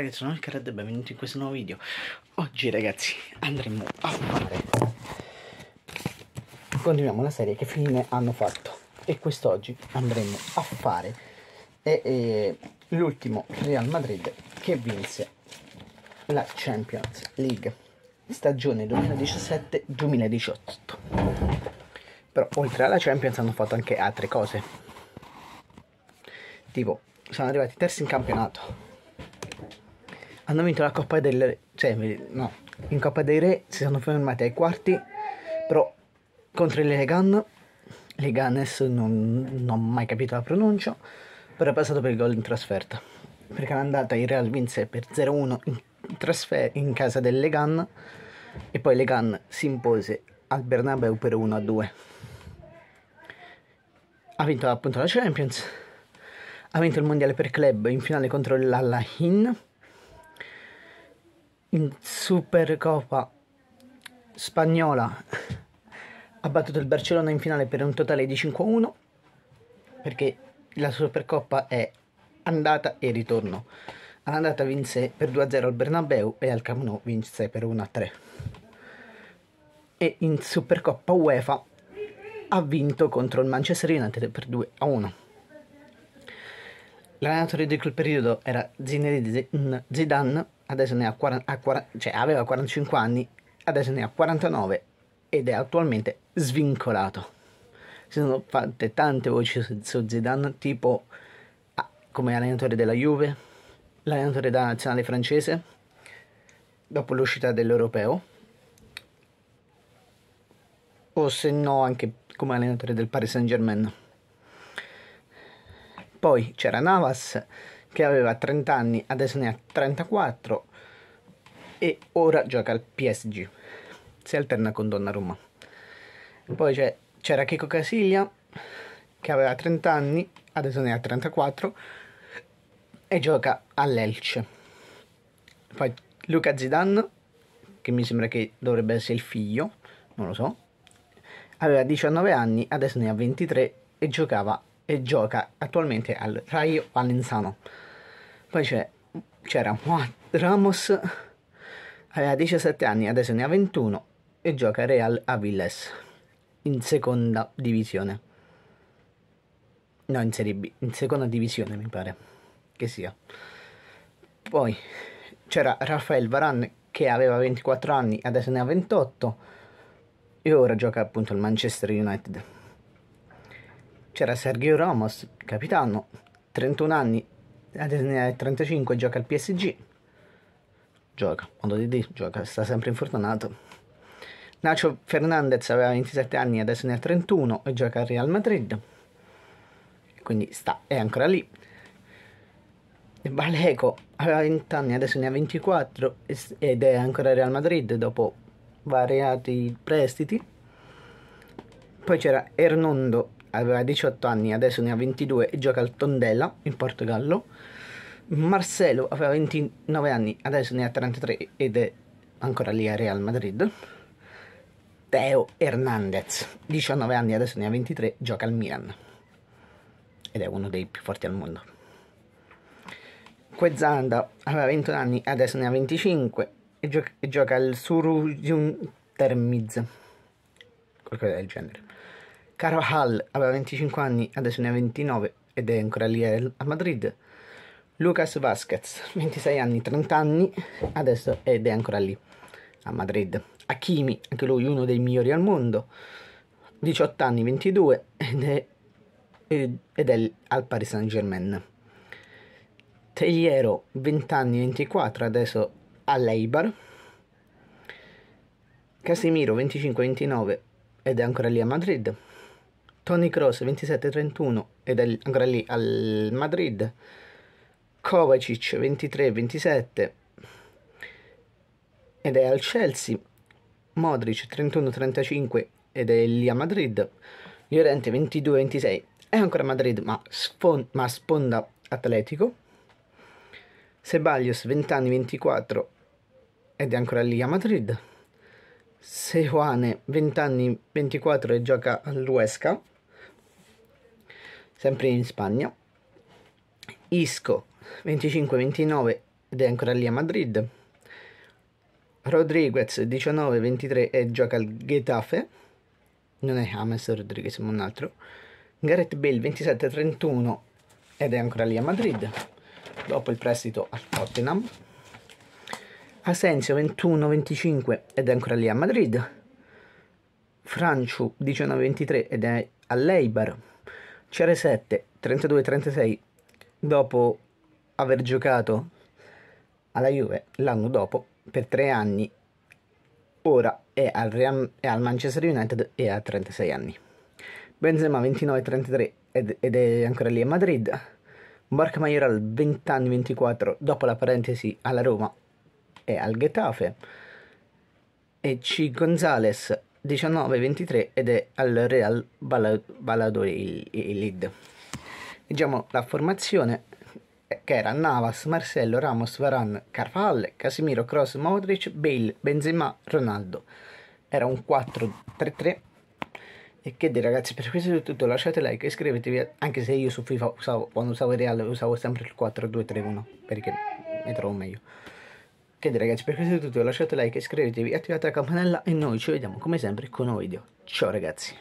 ragazzi, sono il Carad e benvenuti in questo nuovo video Oggi ragazzi andremo a fare Continuiamo la serie che fine hanno fatto E quest'oggi andremo a fare l'ultimo Real Madrid che vinse la Champions League Stagione 2017-2018 Però oltre alla Champions hanno fatto anche altre cose Tipo sono arrivati terzi in campionato hanno vinto la Coppa del Re, cioè no, in Coppa dei Re si sono fermati ai quarti, però contro il Legan, Leganes non, non, ho mai capito la pronuncia, però è passato per il gol in trasferta, perché l'andata il Real vinse per 0-1 in, trasfer- in casa del Legan e poi Legan si impose al Bernabeu per 1-2. Ha vinto appunto la Champions, ha vinto il Mondiale per club in finale contro l'Allahin in Supercoppa spagnola ha battuto il Barcellona in finale per un totale di 5-1 perché la Supercoppa è andata e ritorno. All'andata vinse per 2-0 al Bernabeu e al Camp Nou vinse per 1-3. E in Supercoppa UEFA ha vinto contro il Manchester United per 2-1. L'allenatore di quel periodo era Zinedine Zidane adesso ne ha 40, ha 40, cioè aveva 45 anni, adesso ne ha 49 ed è attualmente svincolato. Si sono fatte tante voci su, su Zidane, tipo ah, come allenatore della Juve, l'allenatore della nazionale francese, dopo l'uscita dell'Europeo, o se no anche come allenatore del Paris Saint Germain. Poi c'era Navas che aveva 30 anni, adesso ne ha 34 e ora gioca al PSG. Si alterna con Donnarumma. Poi c'era Chico Casiglia che aveva 30 anni, adesso ne ha 34 e gioca all'Elce. Poi Luca Zidane, che mi sembra che dovrebbe essere il figlio, non lo so, aveva 19 anni, adesso ne ha 23 e giocava e gioca attualmente al Rayo Valenzano. Poi c'era Juan Ramos, aveva 17 anni, adesso ne ha 21 e gioca Real Aviles in seconda divisione. No, in Serie B, in seconda divisione mi pare che sia. Poi c'era Rafael Varane che aveva 24 anni, adesso ne ha 28 e ora gioca appunto al Manchester United c'era Sergio Ramos, capitano, 31 anni, adesso ne ha 35, gioca al PSG. Gioca, modo di dire, gioca, sta sempre infortunato. Nacho Fernandez aveva 27 anni, adesso ne ha 31 e gioca al Real Madrid. Quindi sta, è ancora lì. Valeco aveva 20 anni, adesso ne ha 24 ed è ancora al Real Madrid dopo variati prestiti. Poi c'era Ernondo aveva 18 anni, adesso ne ha 22 e gioca al Tondela in Portogallo. Marcelo aveva 29 anni, adesso ne ha 33 ed è ancora lì a Real Madrid. Teo Hernandez, 19 anni, adesso ne ha 23, gioca al Milan ed è uno dei più forti al mondo. Quezanda aveva 21 anni, adesso ne ha 25 e, gioca, e gioca al Surujun Termiz, qualcosa del genere. Caro Hall aveva 25 anni, adesso ne ha 29 ed è ancora lì a Madrid. Lucas Vasquez, 26 anni, 30 anni, adesso ed è ancora lì a Madrid. Hakimi, anche lui uno dei migliori al mondo, 18 anni, 22 ed è, ed è al Paris Saint Germain. Teiero, 20 anni, 24, adesso all'Eibar. Casimiro, 25-29 ed è ancora lì a Madrid. Tony Cross 27-31 ed è ancora lì al Madrid, Kovacic 23-27 ed è al Chelsea, Modric 31-35 ed è lì a Madrid, Llorente 22-26 è ancora a Madrid ma, sfon- ma sponda atletico, Sebalios 20 anni 24 ed è ancora lì a Madrid, Sejuane 20 anni 24 e gioca all'Uesca, sempre in Spagna. Isco 25-29 ed è ancora lì a Madrid. Rodriguez 19-23 e gioca al Getafe. Non è James Rodriguez, ma un altro. Gareth Bale 27-31 ed è ancora lì a Madrid. Dopo il prestito al Tottenham. Asensio 21-25 ed è ancora lì a Madrid. Franciu 19-23 ed è all'Eibar. CR7 32-36 dopo aver giocato alla Juve l'anno dopo per tre anni ora è al, Real, è al Manchester United e ha 36 anni Benzema 29-33 ed, ed, è ancora lì a Madrid Barca Majoral 20 anni 24 dopo la parentesi alla Roma è al Getafe e C. Gonzales 19-23 ed è al Real Valladolid. Diciamo la formazione eh, che era Navas, Marcello, Ramos, Varan, Carvalle, Casimiro, Cross, Modric, Bale, Benzema, Ronaldo. Era un 4-3-3. E che dire ragazzi, per questo è tutto, lasciate like, e iscrivetevi, anche se io su FIFA usavo, quando usavo il Real usavo sempre il 4-2-3-1, perché mi trovo meglio. Quindi ragazzi per questo è tutto, lasciate like, iscrivetevi, attivate la campanella e noi ci vediamo come sempre con un nuovo video. Ciao ragazzi!